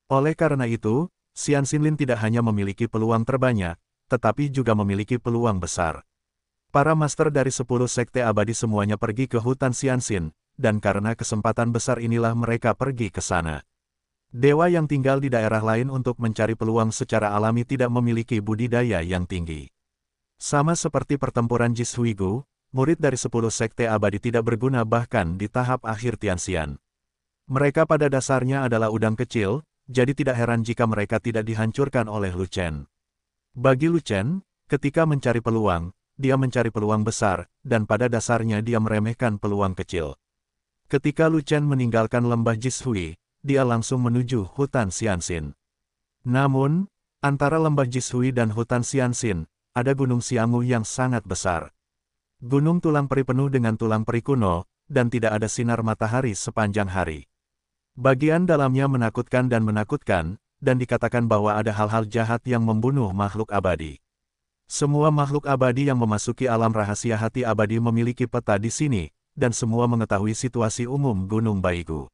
Oleh karena itu, Xian Xinlin tidak hanya memiliki peluang terbanyak, tetapi juga memiliki peluang besar. Para master dari sepuluh sekte abadi semuanya pergi ke hutan Xin, dan karena kesempatan besar inilah mereka pergi ke sana. Dewa yang tinggal di daerah lain untuk mencari peluang secara alami tidak memiliki budidaya yang tinggi. Sama seperti pertempuran Jishuigu, murid dari sepuluh sekte abadi tidak berguna bahkan di tahap akhir Tianxian. Mereka pada dasarnya adalah udang kecil, jadi tidak heran jika mereka tidak dihancurkan oleh Lu Chen. Bagi Lu Chen, ketika mencari peluang, dia mencari peluang besar, dan pada dasarnya dia meremehkan peluang kecil. Ketika Lu Chen meninggalkan lembah Jishui, dia langsung menuju hutan Xianxin. Namun, antara lembah Jishui dan hutan Xianxin, ada gunung Siangu yang sangat besar. Gunung Tulang Peri penuh dengan tulang peri kuno, dan tidak ada sinar matahari sepanjang hari. Bagian dalamnya menakutkan dan menakutkan, dan dikatakan bahwa ada hal-hal jahat yang membunuh makhluk abadi. Semua makhluk abadi yang memasuki alam rahasia hati abadi memiliki peta di sini, dan semua mengetahui situasi umum Gunung Baigu.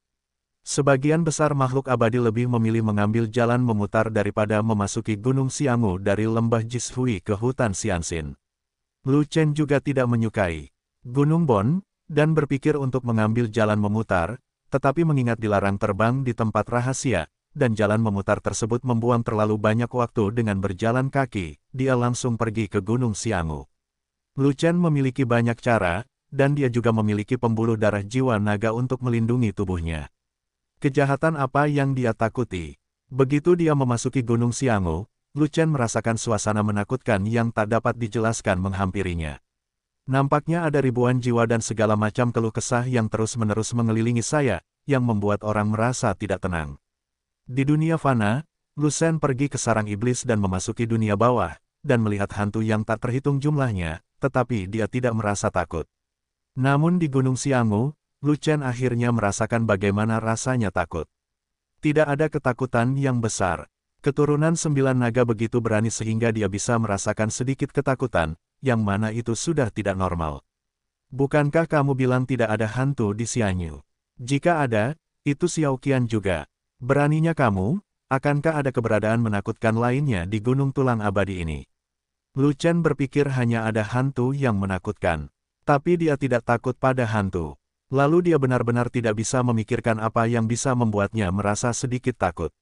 Sebagian besar makhluk abadi lebih memilih mengambil jalan memutar daripada memasuki Gunung Siangu dari lembah Jishui ke hutan Siansin. Lu Chen juga tidak menyukai Gunung Bon, dan berpikir untuk mengambil jalan memutar, tetapi mengingat dilarang terbang di tempat rahasia, dan jalan memutar tersebut membuang terlalu banyak waktu dengan berjalan kaki, dia langsung pergi ke Gunung Siangu. Lu Chen memiliki banyak cara, dan dia juga memiliki pembuluh darah jiwa naga untuk melindungi tubuhnya. Kejahatan apa yang dia takuti? Begitu dia memasuki Gunung Siangu, Lucian merasakan suasana menakutkan yang tak dapat dijelaskan menghampirinya. Nampaknya ada ribuan jiwa dan segala macam keluh kesah yang terus-menerus mengelilingi saya, yang membuat orang merasa tidak tenang. Di dunia fana, Lucian pergi ke sarang iblis dan memasuki dunia bawah, dan melihat hantu yang tak terhitung jumlahnya, tetapi dia tidak merasa takut. Namun di Gunung Siangu, Lucian akhirnya merasakan bagaimana rasanya takut. Tidak ada ketakutan yang besar, Keturunan sembilan naga begitu berani sehingga dia bisa merasakan sedikit ketakutan, yang mana itu sudah tidak normal. Bukankah kamu bilang tidak ada hantu di Sianyu? Jika ada, itu Xiao Qian juga. Beraninya kamu? Akankah ada keberadaan menakutkan lainnya di Gunung Tulang Abadi ini? Lu Chen berpikir hanya ada hantu yang menakutkan. Tapi dia tidak takut pada hantu. Lalu dia benar-benar tidak bisa memikirkan apa yang bisa membuatnya merasa sedikit takut.